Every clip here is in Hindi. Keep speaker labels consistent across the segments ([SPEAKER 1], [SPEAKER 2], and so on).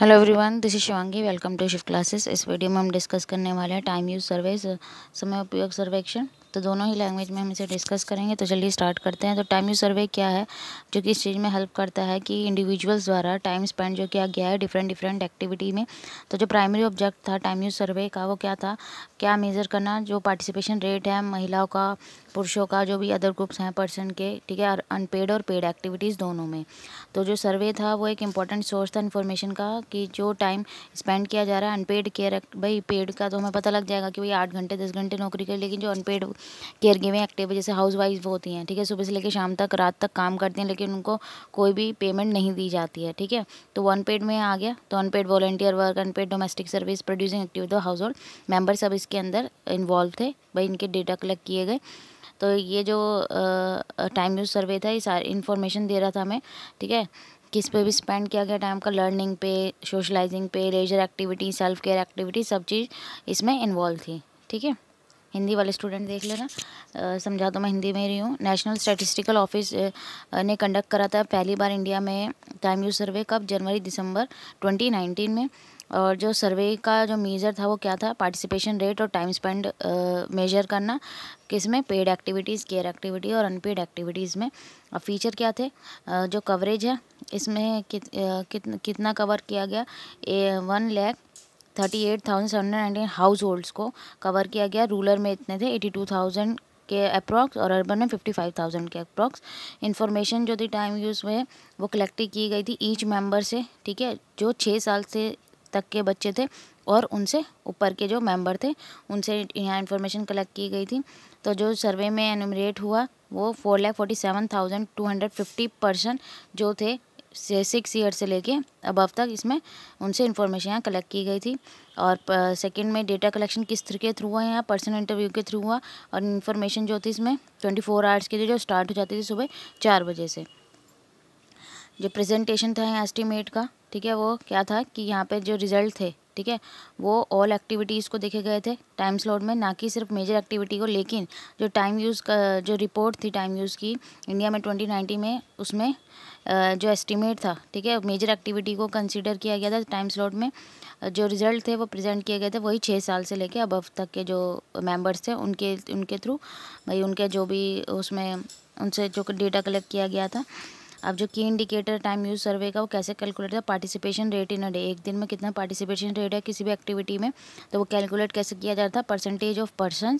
[SPEAKER 1] hello everyone this is Shivangi welcome to shift classes इस वीडियो में हम डिस्कस करने वाले हैं टाइम यूज सर्वे समय उपयोग सर्वेक्षण तो दोनों ही लैंग्वेज में हम इसे डिस्कस करेंगे तो चलिए स्टार्ट करते हैं तो टाइम यू सर्वे क्या है जो कि इस चीज़ में हेल्प करता है कि इंडिविजुअल्स द्वारा टाइम स्पेंड जो किया गया है डिफरेंट डिफरेंट एक्टिविटी में तो जो प्राइमरी ऑब्जेक्ट था टाइम यू सर्वे का वो क्या था क्या मेज़र करना जो पार्टिसिपेशन रेट है महिलाओं का पुरुषों का जो भी अदर ग्रुप्स हैं पर्सन के ठीक है अनपेड और पेड एक्टिविटीज़ दोनों में तो जो सर्वे था वो एक इंपॉर्टेंट सोर्स था इन्फॉर्मेशन का कि जो टाइम स्पेंड किया जा रहा है अनपेड केयर भाई पेड का तो हमें पता लग जाएगा कि भाई आठ घंटे दस घंटे नौकरी करें लेकिन जो अनपेड केयर गिविंग एक्टिव जैसे हाउस वाइफ होती हैं ठीक है सुबह से लेकर शाम तक रात तक काम करती हैं लेकिन उनको कोई भी पेमेंट नहीं दी जाती है ठीक है तो वन पेड में आ गया तो unpaid volunteer work unpaid domestic service producing active तो हाउस होल्ड मेम्बर सब इसके अंदर इन्वॉल्व थे भाई इनके डेटा कलेक्ट किए गए तो ये जो टाइम यूज सर्वे था ये सारी इन्फॉर्मेशन दे रहा था हमें ठीक है किस पे भी स्पेंड किया गया टाइम का लर्निंग पे सोशलाइजिंग पे leisure activity self care activity सब चीज़ इसमें इन्वॉल्व थी ठीक है हिंदी वाले स्टूडेंट देख लेना समझा तो मैं हिंदी में रही हूँ नेशनल स्टैटिस्टिकल ऑफिस ने कंडक्ट करा था पहली बार इंडिया में टाइम यू सर्वे कब जनवरी दिसंबर 2019 में और जो सर्वे का जो मेजर था वो क्या था पार्टिसिपेशन रेट और टाइम स्पेंड मेजर करना में पेड एक्टिविटीज़ केयर एक्टिविटी और अनपेड एक्टिविटीज़ में और फीचर क्या थे आ, जो कवरेज है इसमें कित, कित, कितना कवर किया गया a one lakh thirty eight thousand seven hundred nineteen house holds को कवर किया गया रूरल में इतने थे एटी टू थाउजेंड के अप्रॉक्स और अर्बन में फिफ्टी फाइव थाउजेंड के अप्रॉक्स इन्फॉर्मेशन जो थी टाइम यूज़ में वो कलेक्ट की गई थी ईच मेंबर से ठीक है जो छः साल से तक के बच्चे थे और उनसे ऊपर के जो मेंबर थे उनसे यहाँ इन्फॉर्मेशन कलेक्ट की गई थी तो जो सर्वे में एनुमरेट हुआ वो four lakh forty seven thousand two hundred fifty person जो थे से सिक्स ईयर से लेके अब अब तक इसमें उनसे इन्फॉर्मेशन यहाँ कलेक्ट की गई थी और सेकंड में डेटा कलेक्शन किस के थ्रू हुआ यहाँ पर्सनल इंटरव्यू के थ्रू हुआ और इन्फॉर्मेशन जो थी इसमें ट्वेंटी फोर आवर्स के लिए जो स्टार्ट हो जाती थी सुबह चार बजे से जो प्रेजेंटेशन था यहाँ एस्टिमेट का ठीक है वो क्या था कि यहाँ पर जो रिज़ल्ट थे ठीक है वो ऑल एक्टिविटीज़ को देखे गए थे टाइम स्लॉट में ना कि सिर्फ मेजर एक्टिविटी को लेकिन जो टाइम यूज़ का जो रिपोर्ट थी टाइम यूज़ की इंडिया में ट्वेंटी नाइन्टी में उसमें जो एस्टिमेट था ठीक है मेजर एक्टिविटी को कंसिडर किया गया था टाइम स्लॉट में जो रिजल्ट थे वो प्रेजेंट किए गए थे वही छः साल से लेके अब तक के जो मेंबर्स थे उनके उनके थ्रू भाई उनके जो भी उसमें उनसे जो डेटा कलेक्ट किया गया था अब जो की इंडिकेटर टाइम यूज सर्वे का वो कैसे कैलकुलेट था participation rate in a day एक दिन में कितना पार्टिसिपेशन रेट है किसी भी एक्टिविटी में तो वो कैलकुलेट कैसे किया जाता था percentage of person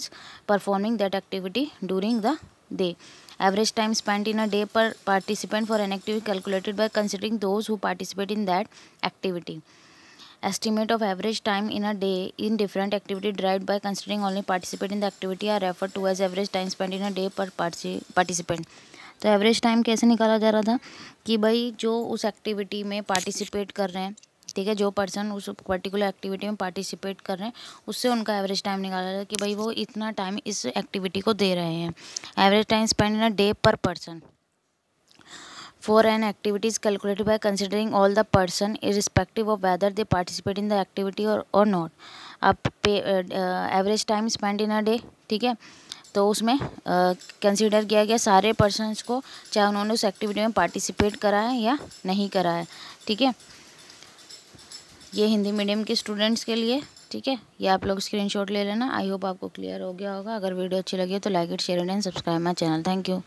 [SPEAKER 1] performing that activity during the day average time spend in a day per participant for an activity calculated by considering those who participate in that activity estimate of average time in a day in different activity derived by considering only participate in the activity are refer to as average time spend in a day per participant तो एवरेज टाइम कैसे निकाला जा रहा था कि भाई जो उस एक्टिविटी में पार्टिसिपेट कर रहे हैं ठीक है जो पर्सन उस पर्टिकुलर एक्टिविटी में पार्टिसिपेट कर रहे हैं उससे उनका एवरेज टाइम निकाला जाए कि भाई वो इतना टाइम इस एक्टिविटी को दे रहे हैं average time spend in a day per person for an activities calculate by considering all the person person respective of whether they participate in the activity और not not average time spend in a day ठीक है तो उसमें कंसिडर किया गया सारे पर्सनस को चाहे उन्होंने उस एक्टिविटी में पार्टिसिपेट करा है या नहीं करा है ठीक है ये हिंदी मीडियम के स्टूडेंट्स के लिए ठीक है ये आप लोग स्क्रीनशॉट ले लेना आई होप आपको क्लियर हो गया होगा अगर वीडियो अच्छी लगी तो like it share and subscribe my channel thank you